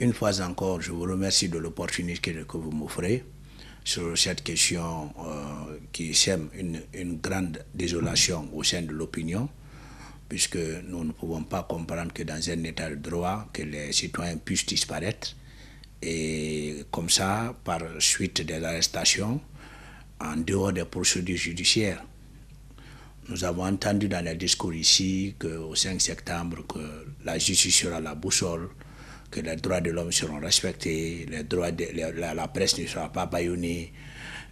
Une fois encore, je vous remercie de l'opportunité que vous m'offrez sur cette question euh, qui sème une, grande désolation au sein de l'opinion, puisque nous ne pouvons pas comprendre que dans un état de droit, que les citoyens puissent disparaître. Et comme ça, par suite des arrestations, en dehors des procédures judiciaires. Nous avons entendu dans les discours ici qu'au 5 septembre, que la justice sera la boussole que les droits de l'homme seront respectés, les droits de, la, presse ne sera pas bâillonnée,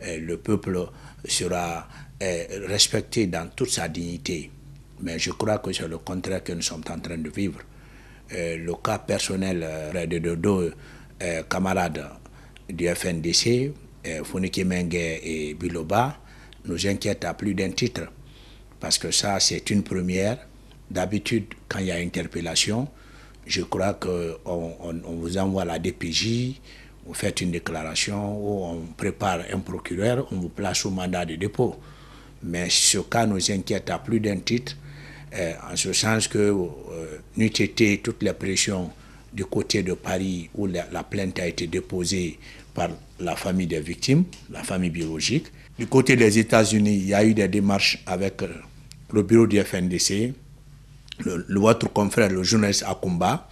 le peuple sera eh, respecté dans toute sa dignité. Mais je crois que c'est le contraire que nous sommes en train de vivre. le cas personnel eh, de deux eh, camarades du FNDC, Founiki Menge et Biloba, nous inquiète à plus d'un titre. Parce que ça, c'est une première. D'habitude, quand il y a interpellation, je crois qu'on on, vous envoie la DPJ, vous faites une déclaration, on prépare un procureur, on vous place au mandat de dépôt. Mais ce cas nous inquiète à plus d'un titre, euh, en ce sens que nous euh, n'eût été toutes les pressions du côté de Paris où la, plainte a été déposée par la famille des victimes, la famille biologique. Du côté des États-Unis, il y a eu des démarches avec euh, le bureau du FNDC, le, votre confrère, le journaliste Akumba,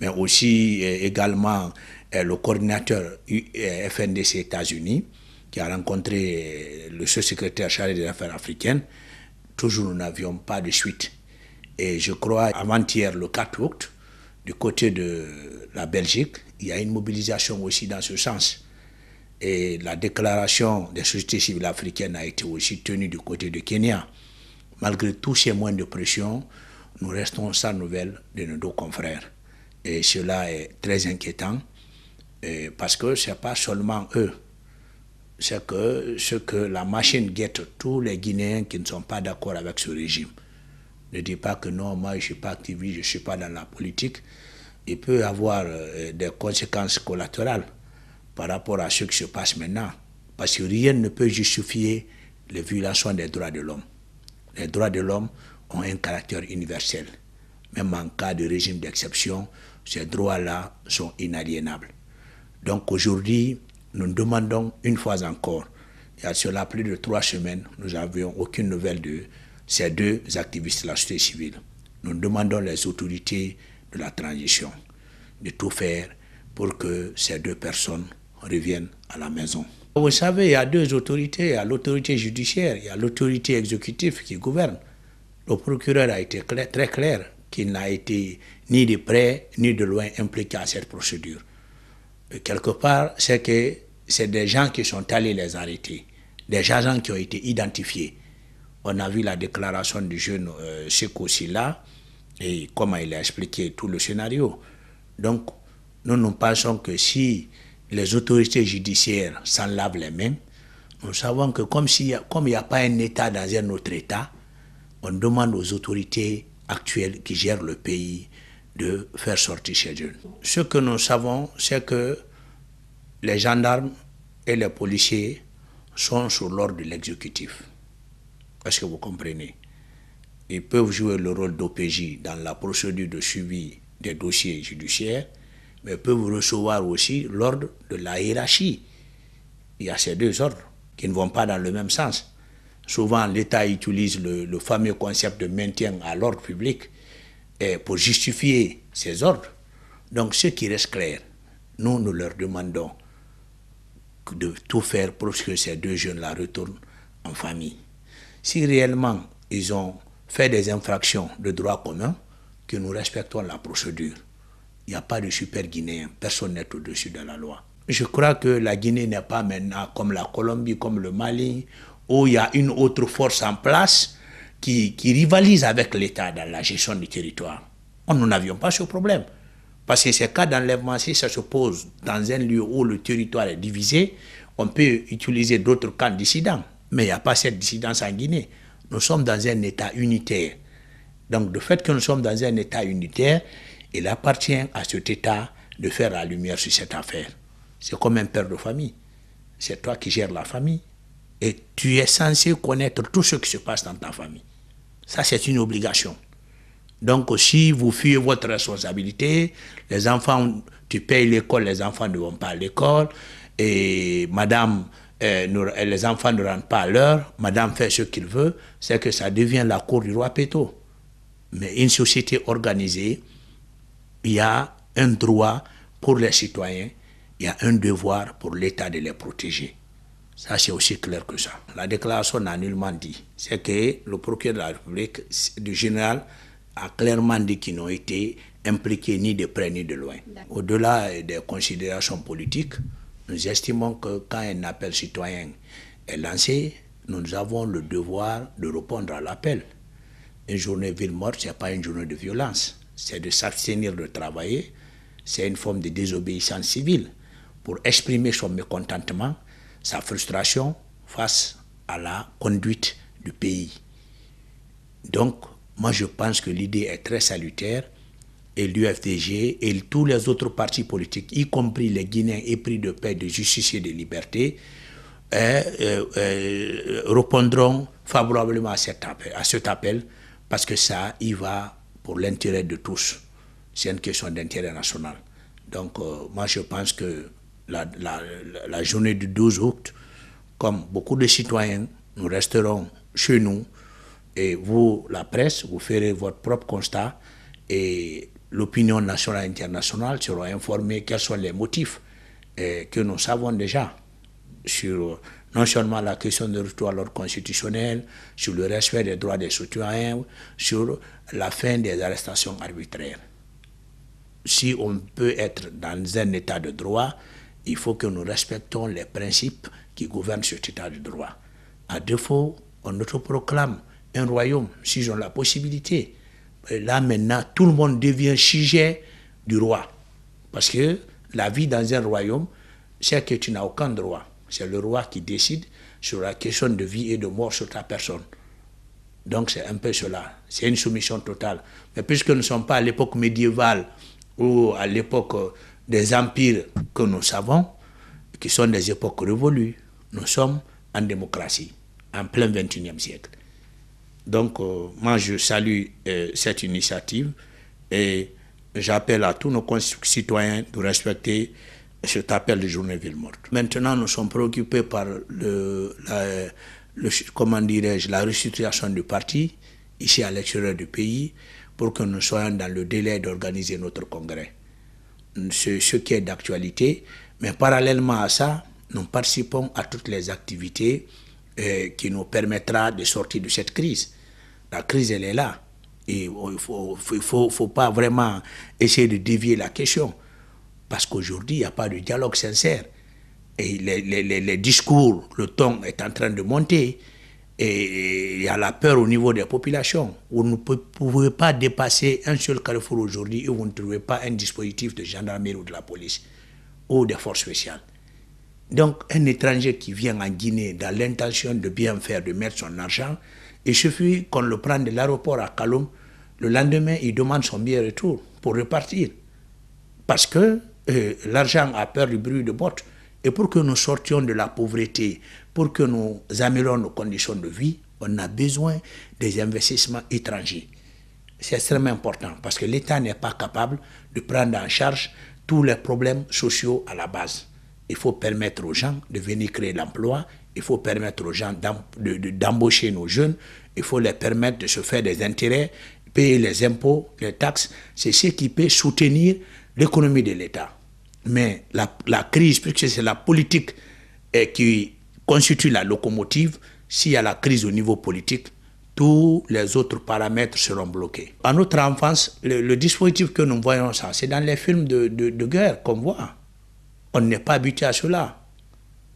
mais aussi eh, également eh, le coordinateur eh, FNDC États-Unis, qui a rencontré le sous-secrétaire chargé des affaires africaines, toujours nous n'avions pas de suite. Et je crois, avant-hier, le 4 août, du côté de la Belgique, il y a une mobilisation aussi dans ce sens. Et la déclaration des sociétés civiles africaines a été aussi tenue du côté de Kenya. Malgré tous ces moyens de pression, nous restons sans nouvelles de nos deux confrères. Et cela est très inquiétant parce que ce n'est pas seulement eux. C'est que ce que la machine guette tous les Guinéens qui ne sont pas d'accord avec ce régime. Ne dis pas que non, moi je ne suis pas activiste, je ne suis pas dans la politique. Il peut avoir euh, des conséquences collatérales par rapport à ce qui se passe maintenant. Parce que rien ne peut justifier les violations des droits de l'homme. Les droits de l'homme ont un caractère universel. Même en cas de régime d'exception, ces droits-là sont inaliénables. Donc aujourd'hui, nous demandons une fois encore, et à cela plus de trois semaines, nous n'avions aucune nouvelle de ces deux activistes de la société civile. Nous demandons les autorités de la transition de tout faire pour que ces deux personnes reviennent à la maison. Vous savez, il y a deux autorités, il y a l'autorité judiciaire, il y a l'autorité exécutive qui gouverne. Le procureur a été très clair qu'il n'a été ni de près ni de loin impliqué à cette procédure. Euh, quelque part, c'est que c'est des gens qui sont allés les arrêter, des agents qui ont été identifiés. On a vu la déclaration du jeune euh, là et comment il a expliqué tout le scénario. Donc, nous, nous pensons que si les autorités judiciaires s'en lavent les mains, nous savons que comme il n'y a pas un État dans un autre État, on demande aux autorités actuelles qui gèrent le pays de faire sortir ces jeunes. Ce que nous savons, c'est que les gendarmes et les policiers sont sous l'ordre de l'exécutif. Est-ce que vous comprenez Ils peuvent jouer le rôle d'OPJ dans la procédure de suivi des dossiers judiciaires, mais peuvent recevoir aussi l'ordre de la hiérarchie. Il y a ces deux ordres qui ne vont pas dans le même sens. Souvent, l'État utilise le, fameux concept de maintien à l'ordre public eh, pour justifier ses ordres. Donc, ce qui reste clair, nous, nous leur demandons de tout faire pour que ces deux jeunes-là retournent en famille. Si réellement ils ont fait des infractions de droit commun, que nous respectons la procédure. Il n'y a pas de super Guinéen, personne n'est au-dessus de la loi. Je crois que la Guinée n'est pas maintenant comme la Colombie, comme le Mali, où il y a une autre force en place qui, rivalise avec l'État dans la gestion du territoire. On n'en avions pas ce problème. Parce que ces cas d'enlèvement, si ça se pose dans un lieu où le territoire est divisé, on peut utiliser d'autres camps dissidents. Mais il n'y a pas cette dissidence en Guinée. Nous sommes dans un État unitaire. Donc, le fait que nous sommes dans un État unitaire, il appartient à cet État de faire la lumière sur cette affaire. C'est comme un père de famille. C'est toi qui gères la famille, et tu es censé connaître tout ce qui se passe dans ta famille. Ça, c'est une obligation. Donc, si vous fuyez votre responsabilité, les enfants, tu payes l'école, les enfants ne vont pas à l'école, et madame, euh, les enfants ne rentrent pas à l'heure, madame fait ce qu'il veut, c'est que ça devient la cour du roi Péto. Mais une société organisée, il y a un droit pour les citoyens, il y a un devoir pour l'État de les protéger. Ça, c'est aussi clair que ça. La déclaration n'a nullement dit. C'est que le procureur de la République, du général, a clairement dit qu'ils n'ont été impliqués ni de près ni de loin. Au-delà euh, des considérations politiques, nous estimons que quand un appel citoyen est lancé, nous avons le devoir de répondre à l'appel. Une journée ville morte, ce n'est pas une journée de violence. C'est de s'abstenir de travailler. C'est une forme de désobéissance civile pour exprimer son mécontentement sa frustration face à la conduite du pays. Donc, moi je pense que l'idée est très salutaire et l'UFDG et tous les autres partis politiques, y compris les Guinéens épris de paix, de justice et de liberté, eh, eh, eh, répondront favorablement à cet, appel, à cet appel parce que ça y va pour l'intérêt de tous. C'est une question d'intérêt national. Donc euh, moi je pense que la, journée du 12 août, comme beaucoup de citoyens, nous resterons chez nous et vous, la presse, vous ferez votre propre constat et l'opinion nationale et internationale sera informée quels sont les motifs eh, que nous savons déjà sur non seulement la question de retour à l'ordre constitutionnel, sur le respect des droits des citoyens, sur la fin des arrestations arbitraires. Si on peut être dans un état de droit, il faut que nous respectons les principes qui gouvernent cet état de droit. À défaut, on autoproclame un royaume, s'ils ont la possibilité. là, maintenant, tout le monde devient sujet du roi. Parce que la vie dans un royaume, c'est que tu n'as aucun droit. C'est le roi qui décide sur la question de vie et de mort sur ta personne. Donc c'est un peu cela. C'est une soumission totale. Mais puisque nous ne sommes pas à l'époque médiévale ou à l'époque euh, des empires que nous savons qui sont des époques révolues. Nous sommes en démocratie, en plein 21e siècle. Donc, euh, moi, je salue euh, cette initiative et j'appelle à tous nos concitoyens de respecter cet appel de journée ville morte. Maintenant, nous sommes préoccupés par le, le comment dirais-je, la restitution du parti ici à l'extérieur du pays pour que nous soyons dans le délai d'organiser notre congrès ce, qui est d'actualité, mais parallèlement à ça, nous participons à toutes les activités euh, qui nous permettra de sortir de cette crise. La crise, elle est là. Et il ne faut, faut, pas vraiment essayer de dévier la question. Parce qu'aujourd'hui, il n'y a pas de dialogue sincère. Et les, les discours, le ton est en train de monter. Et il y a la peur au niveau des populations. Vous ne pouvez pas dépasser un seul carrefour aujourd'hui et vous ne trouvez pas un dispositif de gendarmerie ou de la police ou des forces spéciales. Donc un étranger qui vient en Guinée dans l'intention de bien faire, de mettre son argent, il suffit qu'on le prenne de l'aéroport à Kaloum, le lendemain il demande son billet retour pour repartir. Parce que euh, l'argent a peur du bruit de bottes. Et pour que nous sortions de la pauvreté, pour que nous améliorions nos conditions de vie, on a besoin des investissements étrangers. C'est extrêmement important parce que l'État n'est pas capable de prendre en charge tous les problèmes sociaux à la base. Il faut permettre aux gens de venir créer l'emploi, il faut permettre aux gens d'embaucher nos jeunes, il faut leur permettre de se faire des intérêts, payer les impôts, les taxes. C'est ce qui peut soutenir l'économie de l'État. Mais la, crise, puisque c'est la politique eh, qui constitue la locomotive, s'il y a la crise au niveau politique, tous les autres paramètres seront bloqués. En notre enfance, le, dispositif que nous voyons, ça, c'est dans les films de, de, de guerre qu'on voit. On n'est pas habitué à cela.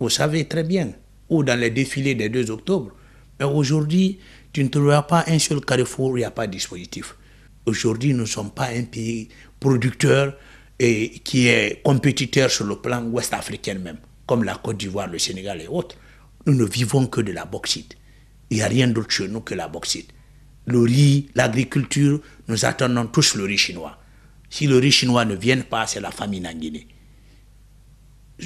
Vous savez très bien. Ou dans les défilés des 2 octobre. Mais aujourd'hui, tu ne trouveras pas un seul carrefour où il n'y a pas de dispositif. Aujourd'hui, nous ne sommes pas un pays producteur et qui est compétiteur sur le plan ouest africain même, comme la Côte d'Ivoire, le Sénégal et autres, nous ne vivons que de la bauxite. Il n'y a rien d'autre chez nous que la bauxite. Le riz, l'agriculture, nous attendons tous le riz chinois. Si le riz chinois ne vient pas, c'est la famine en Guinée.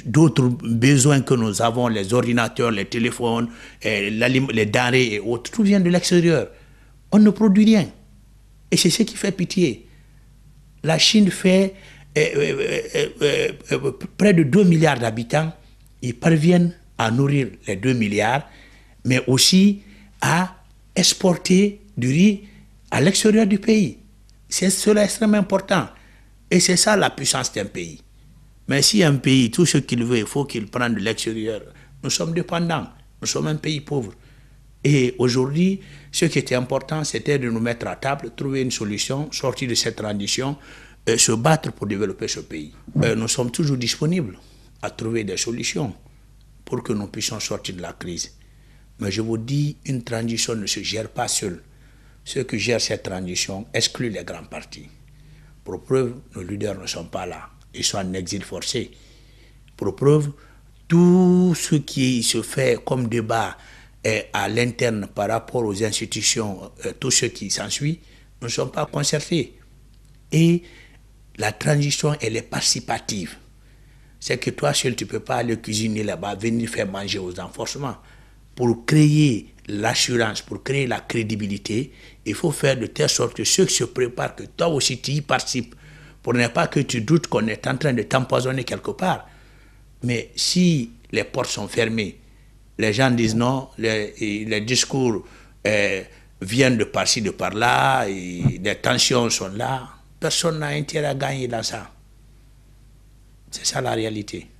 D'autres besoins que nous avons, les ordinateurs, les téléphones, les denrées et autres, tout vient de l'extérieur. On ne produit rien. Et c'est ce qui fait pitié. La Chine fait près de 2 milliards d'habitants, ils parviennent à nourrir les 2 milliards, mais aussi à exporter du riz à l'extérieur du pays. C'est cela extrêmement important. Et c'est ça la puissance d'un pays. Mais si un pays, tout ce qu'il veut, il faut qu'il prenne de l'extérieur. Nous sommes dépendants. Nous sommes un pays pauvre. Et aujourd'hui, ce qui était important, c'était de nous mettre à table, trouver une solution, sortir de cette transition, se battre pour développer ce pays. Euh, nous sommes toujours disponibles à trouver des solutions pour que nous puissions sortir de la crise. Mais je vous dis, une transition ne se gère pas seule. Ceux qui gèrent cette transition excluent les grands partis. Pour preuve, nos leaders ne sont pas là. Ils sont en exil forcé. Pour preuve, tout ce qui se fait comme débat est à l'interne par rapport aux institutions, euh, tout ce qui s'ensuit, ne sont pas concertés. Et la transition, elle est participative. C'est que toi seul, tu ne peux pas aller cuisiner là-bas, venir faire manger aux enforcements. Pour créer l'assurance, pour créer la crédibilité, il faut faire de telle sorte que ceux qui se préparent, que toi aussi tu y participes, pour ne pas que tu doutes qu'on est en train de t'empoisonner quelque part. Mais si les portes sont fermées, les gens disent non, les, discours euh, viennent de par-ci, de par-là, les tensions sont là, Personne n'a intérêt à gagner dans ça. C'est ça la réalité.